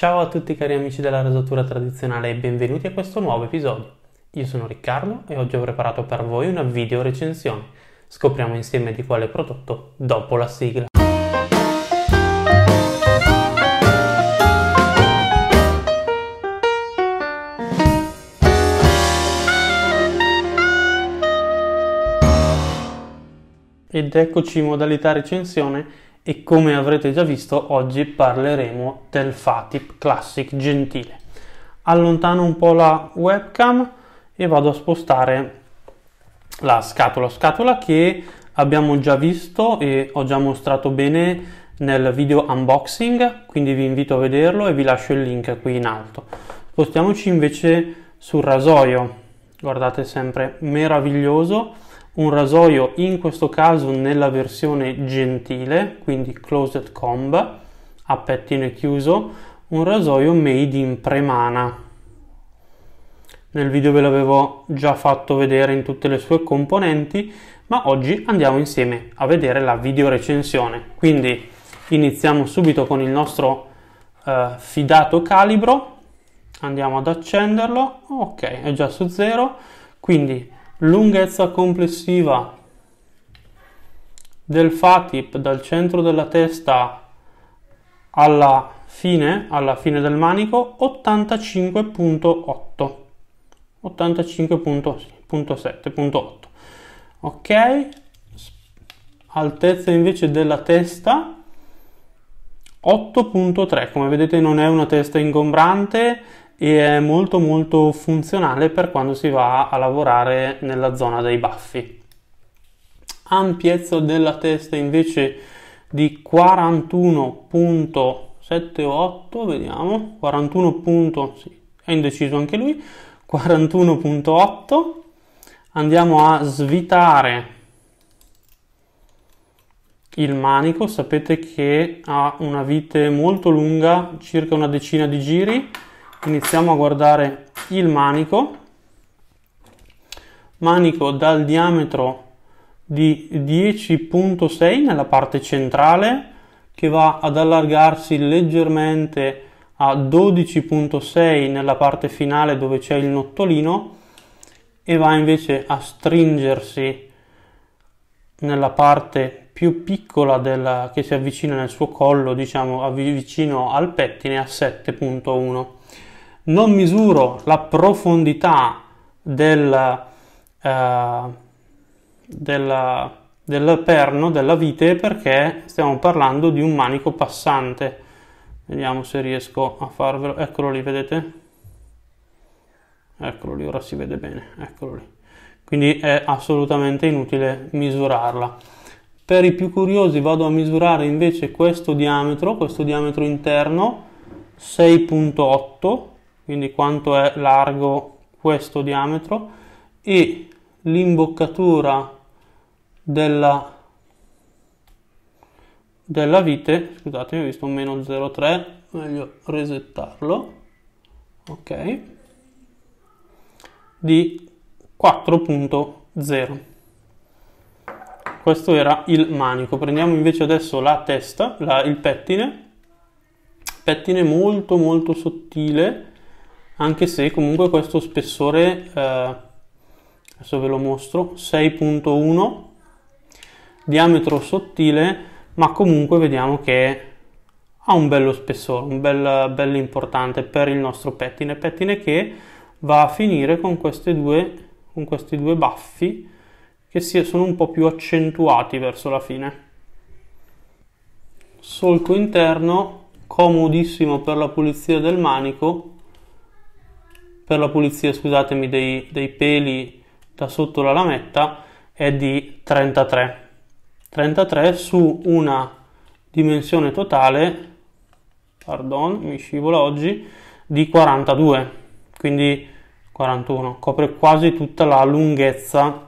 Ciao a tutti cari amici della rasatura tradizionale e benvenuti a questo nuovo episodio. Io sono Riccardo e oggi ho preparato per voi una video recensione. Scopriamo insieme di quale prodotto dopo la sigla. Ed eccoci in modalità recensione e come avrete già visto oggi parleremo del Fatip Classic Gentile. Allontano un po' la webcam e vado a spostare la scatola, scatola che abbiamo già visto e ho già mostrato bene nel video unboxing, quindi vi invito a vederlo e vi lascio il link qui in alto. Spostiamoci invece sul rasoio, guardate sempre meraviglioso un rasoio in questo caso nella versione gentile, quindi closed comb, a pettine chiuso, un rasoio made in premana. Nel video ve l'avevo già fatto vedere in tutte le sue componenti, ma oggi andiamo insieme a vedere la video recensione. Quindi iniziamo subito con il nostro eh, fidato calibro, andiamo ad accenderlo, ok è già su zero, quindi lunghezza complessiva del fatip dal centro della testa alla fine, alla fine del manico 85.8 85.7.8 ok altezza invece della testa 8.3 come vedete non è una testa ingombrante e è molto molto funzionale per quando si va a lavorare nella zona dei baffi. Ampiezza della testa invece di 41.78, vediamo, 41. Sì, è indeciso anche lui, 41.8. Andiamo a svitare il manico, sapete che ha una vite molto lunga, circa una decina di giri iniziamo a guardare il manico manico dal diametro di 10.6 nella parte centrale che va ad allargarsi leggermente a 12.6 nella parte finale dove c'è il nottolino e va invece a stringersi nella parte più piccola della, che si avvicina nel suo collo, diciamo vicino al pettine a 7.1 non misuro la profondità del, eh, del, del perno, della vite, perché stiamo parlando di un manico passante. Vediamo se riesco a farvelo. Eccolo lì, vedete? Eccolo lì, ora si vede bene. Eccolo lì. Quindi è assolutamente inutile misurarla. Per i più curiosi vado a misurare invece questo diametro, questo diametro interno, 6.8 quindi quanto è largo questo diametro e l'imboccatura della, della vite, scusate ho visto un meno 0,3, meglio resettarlo, ok, di 4.0. Questo era il manico. Prendiamo invece adesso la testa, la, il pettine, pettine molto molto sottile, anche se comunque questo spessore eh, adesso ve lo mostro 6.1 diametro sottile ma comunque vediamo che ha un bello spessore un bel, bel importante per il nostro pettine pettine che va a finire con, due, con questi due baffi che sono un po' più accentuati verso la fine solco interno comodissimo per la pulizia del manico per la pulizia scusatemi, dei, dei peli da sotto la lametta è di 33 33 su una dimensione totale pardon mi scivola oggi di 42 quindi 41 copre quasi tutta la lunghezza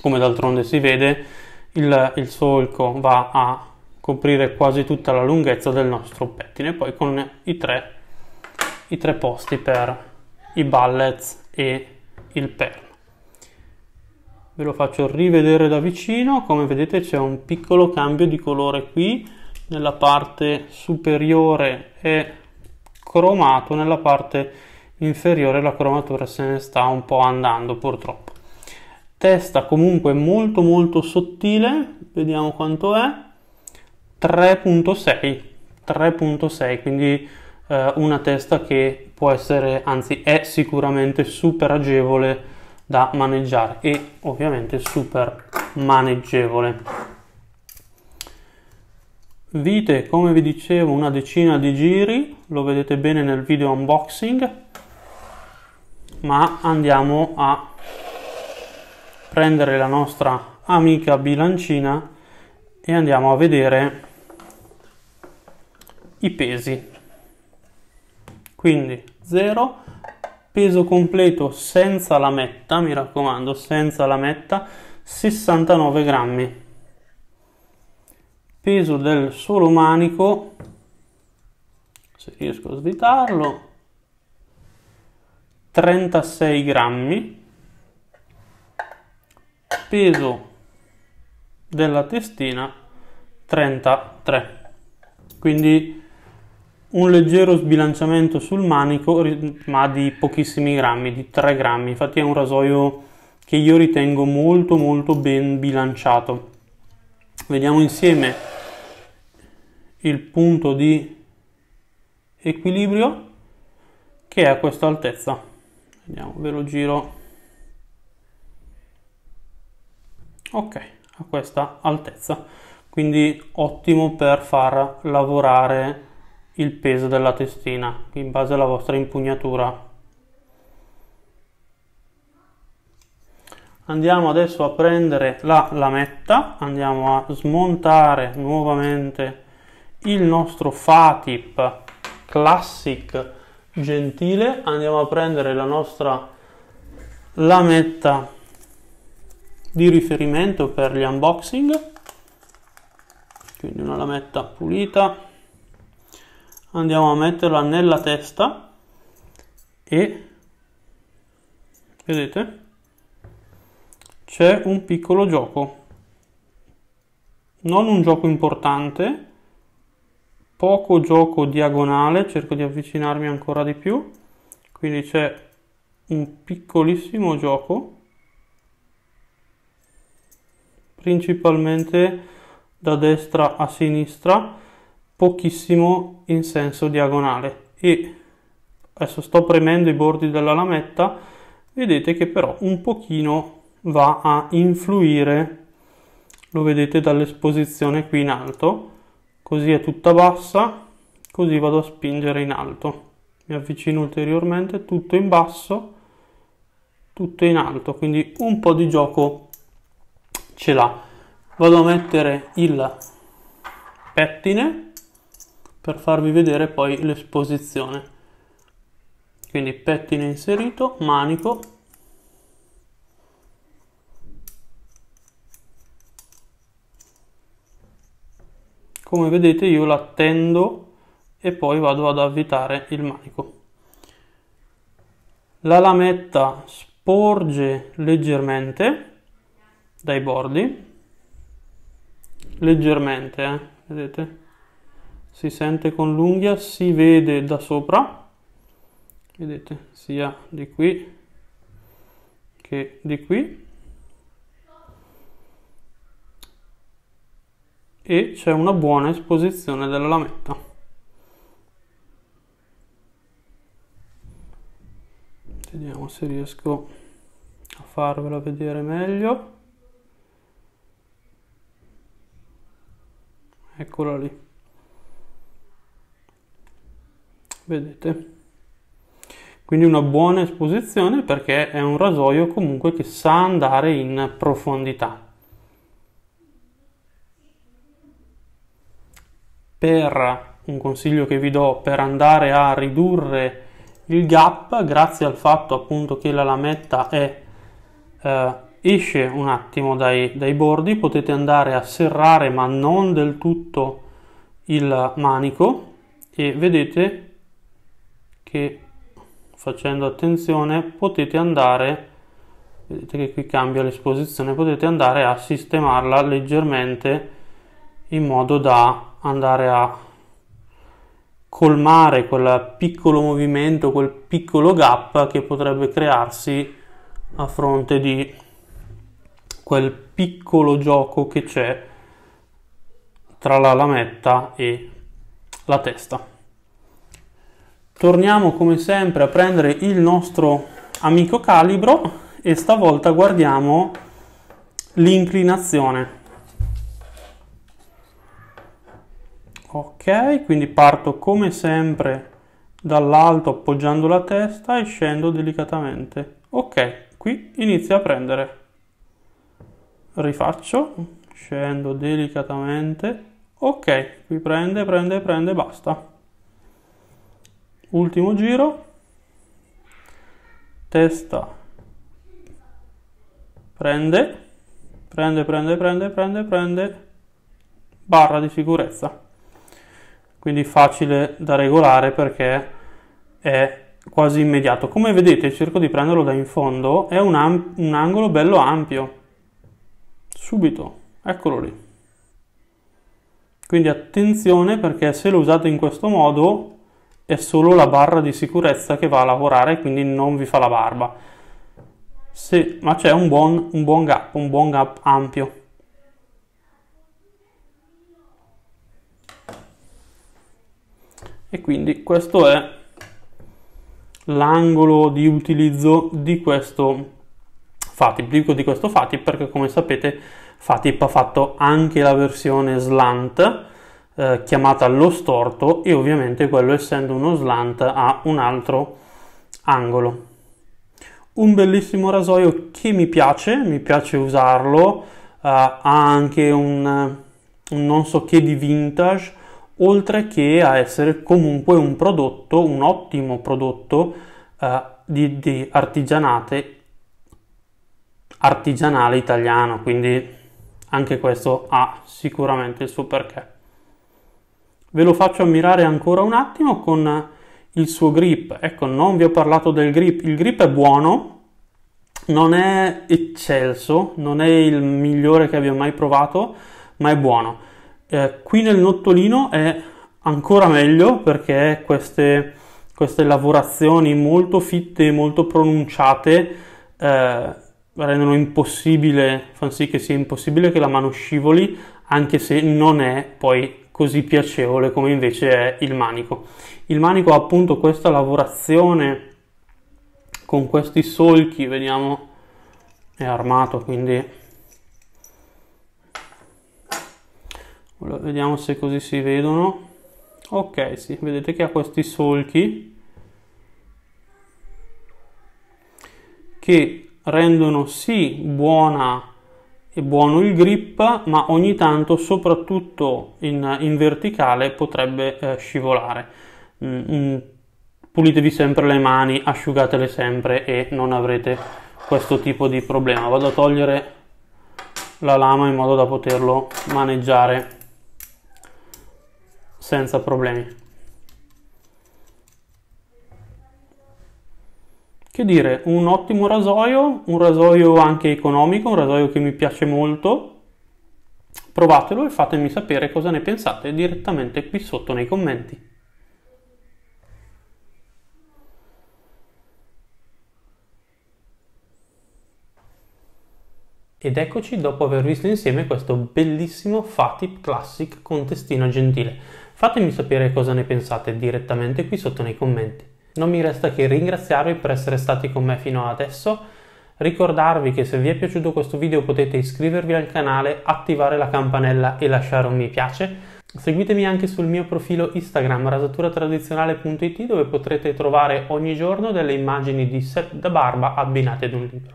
come d'altronde si vede il, il solco va a coprire quasi tutta la lunghezza del nostro pettine poi con i tre, i tre posti per i ballets e il perno. Ve lo faccio rivedere da vicino, come vedete c'è un piccolo cambio di colore qui, nella parte superiore è cromato, nella parte inferiore la cromatura se ne sta un po' andando purtroppo. Testa comunque molto molto sottile, vediamo quanto è, 3.6, 3.6, quindi eh, una testa che può essere, anzi è sicuramente super agevole da maneggiare e ovviamente super maneggevole. Vite, come vi dicevo, una decina di giri, lo vedete bene nel video unboxing, ma andiamo a prendere la nostra amica bilancina e andiamo a vedere i pesi quindi 0 peso completo senza la metta mi raccomando senza la metta 69 grammi peso del solo manico se riesco a svitarlo 36 grammi peso della testina 33 quindi un leggero sbilanciamento sul manico ma di pochissimi grammi, di 3 grammi, infatti è un rasoio che io ritengo molto molto ben bilanciato. Vediamo insieme il punto di equilibrio che è a questa altezza. Vediamo, ve lo giro. Ok, a questa altezza. Quindi ottimo per far lavorare il peso della testina in base alla vostra impugnatura. Andiamo adesso a prendere la lametta, andiamo a smontare nuovamente il nostro Fatip Classic gentile, andiamo a prendere la nostra lametta di riferimento per gli unboxing, quindi una lametta pulita andiamo a metterla nella testa e vedete c'è un piccolo gioco non un gioco importante poco gioco diagonale cerco di avvicinarmi ancora di più quindi c'è un piccolissimo gioco principalmente da destra a sinistra pochissimo in senso diagonale e adesso sto premendo i bordi della lametta vedete che però un pochino va a influire lo vedete dall'esposizione qui in alto così è tutta bassa così vado a spingere in alto mi avvicino ulteriormente tutto in basso tutto in alto quindi un po' di gioco ce l'ha vado a mettere il pettine per farvi vedere poi l'esposizione quindi pettine inserito manico come vedete io la tendo e poi vado ad avvitare il manico la lametta sporge leggermente dai bordi leggermente eh, vedete si sente con l'unghia, si vede da sopra, vedete sia di qui che di qui e c'è una buona esposizione della lametta. Vediamo se riesco a farvela vedere meglio. Eccola lì. vedete quindi una buona esposizione perché è un rasoio comunque che sa andare in profondità per un consiglio che vi do per andare a ridurre il gap grazie al fatto appunto che la lametta è eh, esce un attimo dai, dai bordi potete andare a serrare ma non del tutto il manico e vedete che facendo attenzione potete andare vedete che qui cambia l'esposizione potete andare a sistemarla leggermente in modo da andare a colmare quel piccolo movimento quel piccolo gap che potrebbe crearsi a fronte di quel piccolo gioco che c'è tra la lametta e la testa torniamo come sempre a prendere il nostro amico calibro e stavolta guardiamo l'inclinazione ok quindi parto come sempre dall'alto appoggiando la testa e scendo delicatamente ok qui inizia a prendere rifaccio scendo delicatamente ok qui prende prende prende basta ultimo giro testa prende prende prende prende prende prende barra di sicurezza quindi facile da regolare perché è quasi immediato come vedete cerco di prenderlo da in fondo è un, un angolo bello ampio subito eccolo lì quindi attenzione perché se lo usate in questo modo è solo la barra di sicurezza che va a lavorare e quindi non vi fa la barba. Sì, ma c'è un buon, un buon gap, un buon gap ampio. E quindi questo è l'angolo di utilizzo di questo FATIP. Dico di questo FATIP perché come sapete FATIP ha fatto anche la versione slant eh, chiamata lo storto e ovviamente quello essendo uno slant ha un altro angolo. Un bellissimo rasoio che mi piace, mi piace usarlo, eh, ha anche un, un non so che di vintage, oltre che a essere comunque un prodotto, un ottimo prodotto eh, di, di artigianate artigianale italiano, quindi anche questo ha sicuramente il suo perché. Ve lo faccio ammirare ancora un attimo con il suo grip. Ecco, non vi ho parlato del grip. Il grip è buono, non è eccelso, non è il migliore che abbia mai provato, ma è buono. Eh, qui nel nottolino è ancora meglio perché queste, queste lavorazioni molto fitte, e molto pronunciate, eh, rendono impossibile, fanno sì che sia impossibile che la mano scivoli, anche se non è poi così piacevole come invece è il manico. Il manico ha appunto questa lavorazione con questi solchi, vediamo, è armato quindi vediamo se così si vedono. Ok, sì, vedete che ha questi solchi che rendono sì buona è buono il grip ma ogni tanto soprattutto in, in verticale potrebbe eh, scivolare mm, mm, pulitevi sempre le mani asciugatele sempre e non avrete questo tipo di problema vado a togliere la lama in modo da poterlo maneggiare senza problemi Che dire, un ottimo rasoio, un rasoio anche economico, un rasoio che mi piace molto. Provatelo e fatemi sapere cosa ne pensate direttamente qui sotto nei commenti. Ed eccoci dopo aver visto insieme questo bellissimo Fatip Classic con testino gentile. Fatemi sapere cosa ne pensate direttamente qui sotto nei commenti. Non mi resta che ringraziarvi per essere stati con me fino adesso, ricordarvi che se vi è piaciuto questo video potete iscrivervi al canale, attivare la campanella e lasciare un mi piace. Seguitemi anche sul mio profilo Instagram rasaturatradizionale.it dove potrete trovare ogni giorno delle immagini di set da barba abbinate ad un libro.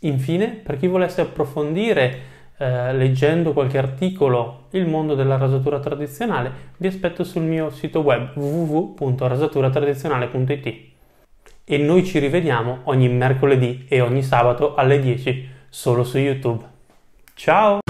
Infine, per chi volesse approfondire eh, leggendo qualche articolo il mondo della rasatura tradizionale, vi aspetto sul mio sito web www.rasaturatradizionale.it. E noi ci rivediamo ogni mercoledì e ogni sabato alle 10 solo su YouTube. Ciao!